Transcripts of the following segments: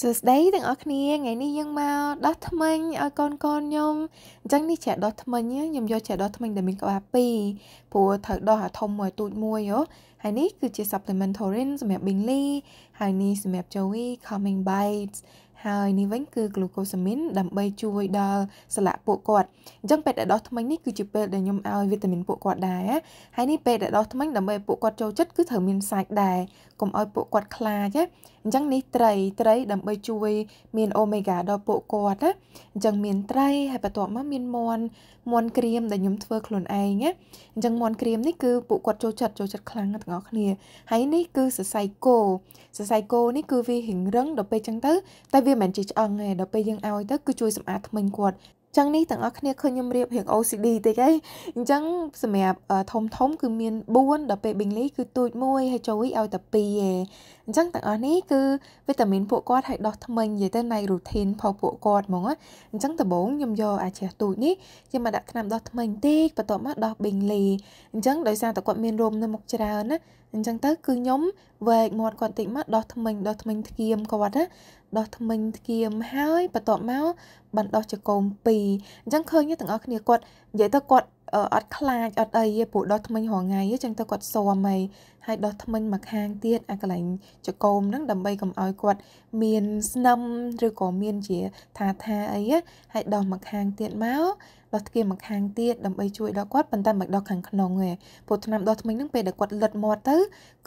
សួស្តីទាំងអស់គ្នាថ្ងៃនេះយើងមកដោះថ្មិញឲ្យកូនកូនខ្ញុំអញ្ចឹងនេះជាដោះថ្មិញខ្ញុំយកជាដោះថ្មិញដែលមានក្បាល2ព្រោះត្រូវដោះអាធំមួយទូចមួយហ៎ហើយនេះគឺជា supplement taurine សម្រាប់ Bingley ហើយនេះសម្រាប់ Joey Calming Bites ហើយនេះវិញគឺ glucosamine ដើម្បីជួយដល់សន្លាក់ពួកគាត់អញ្ចឹងពេលដែលដោះថ្មិញនេះគឺជាពេលដែលខ្ញុំឲ្យវីតាមីនពួកគាត់ដែរហើយនេះពេលដែលដោះថ្មិញដើម្បីឲ្យពួកគាត់ចូលចិត្តគឺត្រូវមានសាច់ដែរកុំឲ្យពួកគាត់ខ្លាចណាអញ្ចឹងនេះត្រីត្រីដើម្បីជួយ មានអូមេហ្គាដល់ពួកគាត់ណាអញ្ចឹងមានត្រីហើយបន្ទាប់មកមានមន់មន់ក្រៀមដែលខ្ញុំធ្វើខ្លួនឯងណាអញ្ចឹងមន់ក្រៀមនេះគឺពួកគាត់ចូលចិត្តចូលចិត្តខ្លាំងទាំងអស់គ្នាហើយនេះគឺសរសៃគោសរសៃគោនេះគឺវារៀងរឹងដល់ពេលអញ្ចឹងទៅតែវាមិនមែនជាឆ្អឹងទេដល់ពេលយើងឲ្យទៅគឺជួយសម្អាតធ្មេញគាត់ចឹងនេះទាំងអស់គ្នាឃើញខ្ញុំរៀបរៀង OCD តិចហីអញ្ចឹងសម្រាប់ធំធំគឺមាន4ដល់ពេល Bingley គឺទូច1ហើយ Joey ឲ្យតែ2ឯងអញ្ចឹងទាំងអស់នេះគឺវីតាមីនពួកគាត់ឲ្យដោះថ្មិញនិយាយទៅនៃ routine របស់ពួកគាត់ហ្មងអញ្ចឹងដំបូងខ្ញុំយកអាចេះទូចនេះខ្ញុំមកដាក់ថ្នាំដោះថ្មិញតិចបន្ទាប់មកដោះ Bingley អញ្ចឹងដោយសារតែគាត់មានរោមនៅមុខច្រើនណាអញ្ចឹងទៅគឺខ្ញុំវែកមាត់គាត់តិចមកដោះថ្មិញដោះថ្មិញធ្គាមគាត់ណាដោះថ្មិញធ្គាមហើយបន្ទាប់មកបានដោះចកោម2អញ្ចឹងឃើញទាំងអស់គ្នាគាត់និយាយទៅគាត់អត់ខ្លាចអត់អីព្រោះដោះថ្មិញរងថ្ងៃចឹងទៅគាត់ស៊ាំហើយហើយដោះថ្មិញមកខាងទៀតអាកន្លែងចកោមហ្នឹងដើម្បីកុំឲ្យគាត់មានស្នឹមឬក៏មានជាថាថាអីហើយដោះមកខាងទៀតមកដោះគេមកខាងទៀតដើម្បីជួយដល់គាត់ប៉ុន្តែមិនដោះខាងក្នុងទេព្រោះថ្នាំដោះថ្មិញហ្នឹងពេលដែលគាត់លិតមាត់ទៅ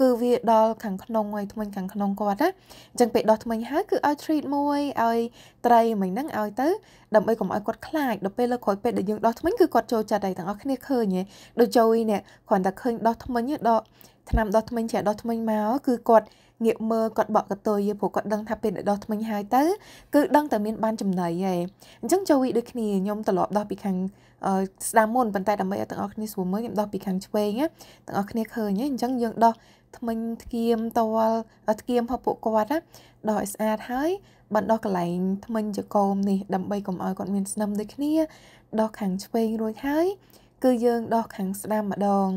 គឺវាដល់ខាងក្នុងហើយថ្មិញខាងក្នុងគាត់ណាអញ្ចឹងពេលដោះថ្មិញហើយគឺឲ្យ treat មួយឲ្យត្រីមិញហ្នឹងឲ្យទៅដើម្បីកុំឲ្យគាត់ខ្លាចដល់ពេលលើក្រោយពេលដែលយើងដោះថ្មិញគឺគាត់ចូលចិត្តហើយទាំងអស់ស់គ្នាឃើញទេដូចជួយនេះគ្រាន់តែឃើញដោះថ្មិញដកឆ្នាំដោះថ្មិញជាដោះថ្មិញមកគឺគាត់ងាកមើលគាត់បកកតុយព្រោះគាត់ដឹងថាពេលដោះថ្មិញហើយទៅ គឺដឹងតែមានបានចំណៃឯងអញ្ចឹងចូលវិដូចគ្នាខ្ញុំត្រឡប់ដោះពីខាងស្ដាមមុនប៉ុន្តែដើម្បីឲ្យទាំងអស់គ្នាស្រួលមើលខ្ញុំដោះពីខាងឆ្វេងណាទាំងអស់គ្នាឃើញឯងអញ្ចឹងយើងដោះថ្មិញធ្គៀមតលធ្គៀមរបស់ពួកគាត់ណាដោះឲ្យស្អាតហើយបានដោះកន្លែងថ្មិញចកោមនេះដើម្បីកុំឲ្យគាត់មានស្នឹមដូចគ្នាដោះខាងឆ្វេងរួចហើយគឺយើងដោះខាងស្ដាំម្ដង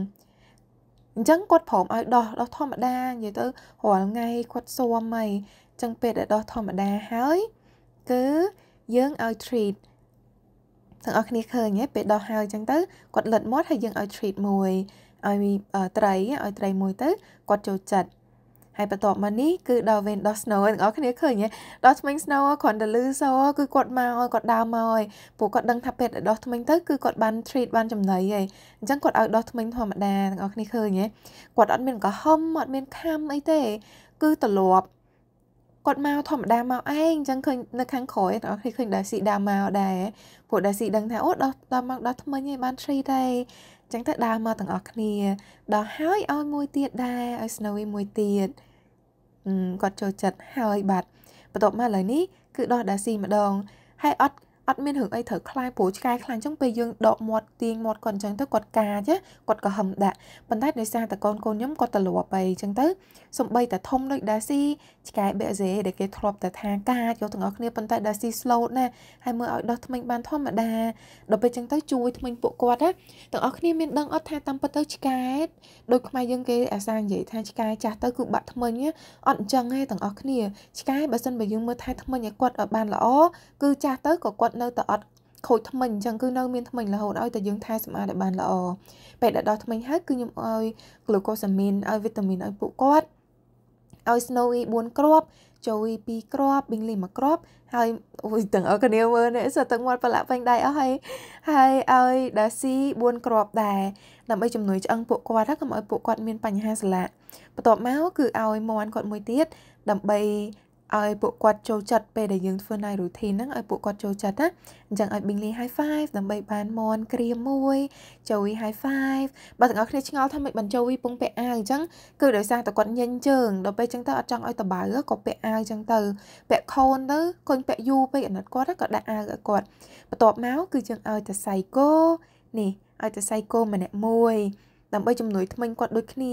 អញ្ចឹងគាត់ព្រមឲ្យដោះដោះធម្មតានិយាយទៅរាល់ថ្ងៃគាត់ស៊ាំហីអញ្ចឹងពេលដែលដោះធម្មតាហើយគឺយើងឲ្យ treat ទាំងអស់គ្នាឃើញហ៎ពេលដោះហើយអញ្ចឹងទៅគាត់លិតមាត់ហើយយើងឲ្យ treat មួយឲ្យត្រីឲ្យត្រីមួយទៅគាត់ចូលចិត្តហើយបន្ទាប់មកនេះគឺដល់វេនដល់ snow ទាំងអស់គ្នាឃើញទេដល់ថ្មិញ snow គ្រាន់តែលឺសូគឺគាត់មកឲ្យគាត់ដើរមកឲ្យពួកគាត់ដឹងថាពេលដល់ថ្មិញទៅគឺគាត់បាន treat បានចំណីហើយអញ្ចឹងគាត់ឲ្យដល់ថ្មិញធម្មតាទាំងអស់គ្នាឃើញទេគាត់អត់មានកំហំអត់មានខំអីទេ គឺទលាប់គាត់មកធម្មតាមកឯងអញ្ចឹងឃើញនៅខាងក្រោយអ្នកឃើញដាស៊ីដាមកដែរពួកដាស៊ីដឹងថាអូដល់ដល់មកដល់ថ្មិញហើយបាន treat ហើយចឹងទៅដើរមកទាំងអស់គ្នាដល់ហើយឲ្យមួយទៀតដែរឲ្យ Snowy មួយទៀតគាត់ចូលចិត្តហើយបាទបន្ទាប់មកឥឡូវនេះ គឺដោះដាស៊ីម្ដងហើយអត់អត់មានរឿងអីត្រូវខ្លាចព្រោះឆ្កែខ្លាញ់ចឹងពេលយើងដកមាត់ទាញមាត់គាត់អញ្ចឹងទៅគាត់កាចេះគាត់ក៏ហឹមដាក់ប៉ុន្តែដោយសារតែកូនកូនខ្ញុំគាត់ទៅលាប់អីអញ្ចឹងទៅសំបីតែធំដូចដាស៊ីឆ្កែបេសេដែលគេធ្លាប់តែថាកាយកទាំងអស់គ្នាប៉ុន្តែដាស៊ី slow ណាហើយមើលឲ្យដោះថ្មិញបានធម្មតាដល់ពេលអញ្ចឹងទៅជួយថ្មិញពួកគាត់ណាទាំងអស់គ្នាមានដឹងអត់ថាតាមពិតទៅឆ្កែដូចខ្មែរយើងគេអាសានិយាយថាឆ្កែចាស់ទៅគឺបាក់ថ្មិញអត់អញ្ចឹងទេទាំងអស់គ្នាឆ្កែបើសិនបើយើងមើលថែថ្មិញឲ្យគាត់ឲ្យបានល្អគឺចាស់ទៅក៏គាត់នៅតែអត់ខូចថ្មិញអញ្ចឹងគឺនៅមានថ្មិញរហូតឲ្យតែយើងថែសម្អាតឲ្យបានល្អពេលដែលដោះថ្មិញហើយគឺខ្ញុំឲ្យ glucosamine ឲ្យវីតាមីនឲ្យពួកគាត់ឲ្យ snowy 4គ្រាប់ចូល2គ្រាប់ bingley 1គ្រាប់ហើយអូយទាំងអស់គ្នាមើលនេះសតឹងមាត់ប្រឡាក់ពេញដៃអស់ហើយហើយឲ្យ daisy 4គ្រាប់ដែរដើម្បីជំនួយឆ្អឹងពួកគាត់ហើយកុំឲ្យពួកគាត់មានបញ្ហាសន្លាក់បន្ទាប់មកគឺឲ្យមន់គាត់មួយទៀតដើម្បីឲ្យពួកគាត់ចូលចិត្តពេលដែលយើងធ្វើ night routine ហ្នឹងឲ្យពួកគាត់ចូលចិត្តណាអញ្ចឹងឲ្យ Bingley high five ដើម្បីបានមនក្រៀមមួយ Joey high five បើទាំងអស់គ្នាឆ្ងល់ថាមិនបាន Joey ពងពាក់អាវអញ្ចឹងគឺដោយសារតែគាត់ញញជើងដល់ពេលអញ្ចឹងទៅអត់ចង់ឲ្យតបៅក៏ពាក់អាវអញ្ចឹងទៅពាក់ខូនទៅកូនពាក់យូរពេកអាណិតគាត់ក៏ដាក់អាវឲ្យគាត់បន្ទាប់មកគឺយើងឲ្យតែ psycho នេះឲ្យតែ psycho ម្នាក់មួយដើម្បីជំនួយថ្មិញគាត់ដូចគ្នា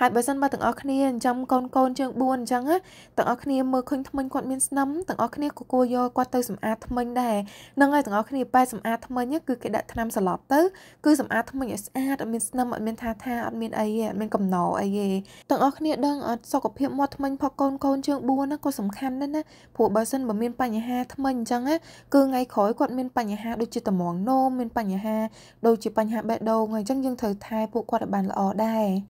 ហើយបើសិនបើទាំងអស់គ្នាចិញ្ចឹមកូនកូនជើង4អញ្ចឹងណាទាំងអស់គ្នាមើលឃើញថ្មិញគាត់មានស្នឹមទាំងអស់គ្នាក៏គួរយកគាត់ទៅសម្អាតថ្មិញដែរនឹងហើយទាំងអស់គ្នាបែរសម្អាតថ្មិញគឺគេដាក់ថ្នាំសន្លប់ទៅ គឺសម្អាតថ្មិញឲ្យស្អាតអត់មានស្នឹមអត់មានថាថាអត់មានអីទេអត់មានកំណោអីទេទាំងអស់គ្នាដឹងអត់សុខភាពមាត់ថ្មិញផកកូនកូនជើង4ហ្នឹងក៏សំខាន់ដែរណាព្រោះបើសិនបើមានបញ្ហាថ្មិញអញ្ចឹងណាគឺថ្ងៃក្រោយគាត់មានបញ្ហាដូចជាតម្រងនោមមានបញ្ហាដូចជាបញ្ហាបេះដូងអញ្ចឹងយើងត្រូវថែពួកគាត់ឲ្យបានល្អដែរ